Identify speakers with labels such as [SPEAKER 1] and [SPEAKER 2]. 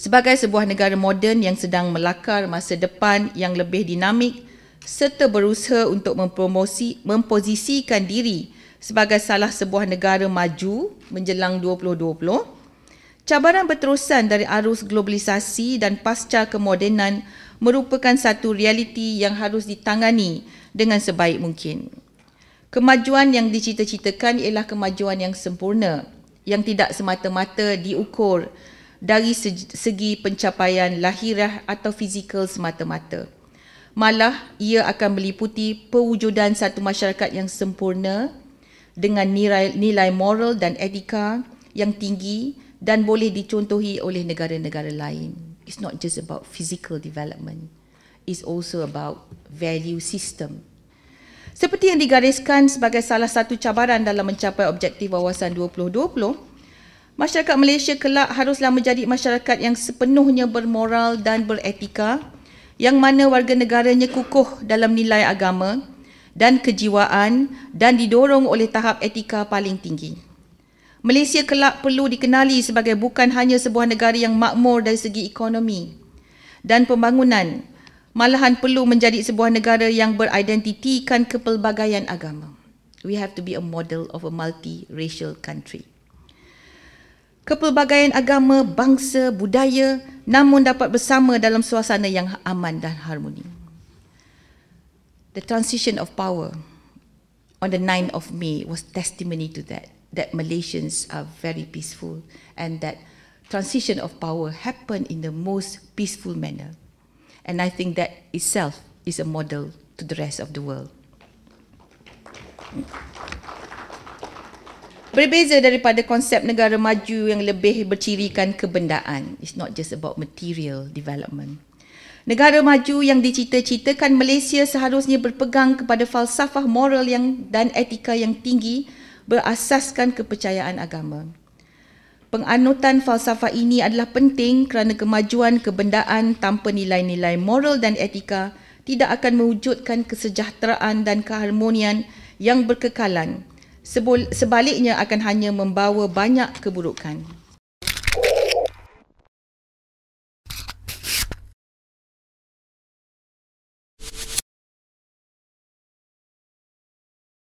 [SPEAKER 1] Sebagai sebuah negara moden yang sedang melakar masa depan yang lebih dinamik serta berusaha untuk mempromosi memposisikan diri sebagai salah sebuah negara maju menjelang 2020, cabaran berterusan dari arus globalisasi dan pasca kemodenan merupakan satu realiti yang harus ditangani dengan sebaik mungkin. Kemajuan yang dicita-citakan ialah kemajuan yang sempurna yang tidak semata-mata diukur dari segi pencapaian lahirah atau fizikal semata-mata. Malah ia akan meliputi pewujudan satu masyarakat yang sempurna dengan nilai-nilai moral dan etika yang tinggi dan boleh dicontohi oleh negara-negara lain. It's not just about physical development. It's also about value system. Seperti yang digariskan sebagai salah satu cabaran dalam mencapai objektif wawasan 2020, Masyarakat Malaysia kelak haruslah menjadi masyarakat yang sepenuhnya bermoral dan beretika yang mana warga negaranya kukuh dalam nilai agama dan kejiwaan dan didorong oleh tahap etika paling tinggi. Malaysia kelak perlu dikenali sebagai bukan hanya sebuah negara yang makmur dari segi ekonomi dan pembangunan, malahan perlu menjadi sebuah negara yang beridentitikan kepelbagaian agama. We have to be a model of a multi-racial country kepelbagaian agama, bangsa, budaya namun dapat bersama dalam suasana yang aman dan harmoni. The transition of power on the 9th of May was testimony to that, that Malaysians are very peaceful and that transition of power happened in the most peaceful manner. And I think that itself is a model to the rest of the world. Thank you. Berbeza daripada konsep negara maju yang lebih bercirikan kebendaan. It's not just about material development. Negara maju yang dicita-citakan Malaysia seharusnya berpegang kepada falsafah moral yang dan etika yang tinggi berasaskan kepercayaan agama. Penganutan falsafah ini adalah penting kerana kemajuan kebendaan tanpa nilai-nilai moral dan etika tidak akan mewujudkan kesejahteraan dan keharmonian yang berkekalan sebaliknya akan hanya membawa banyak keburukan.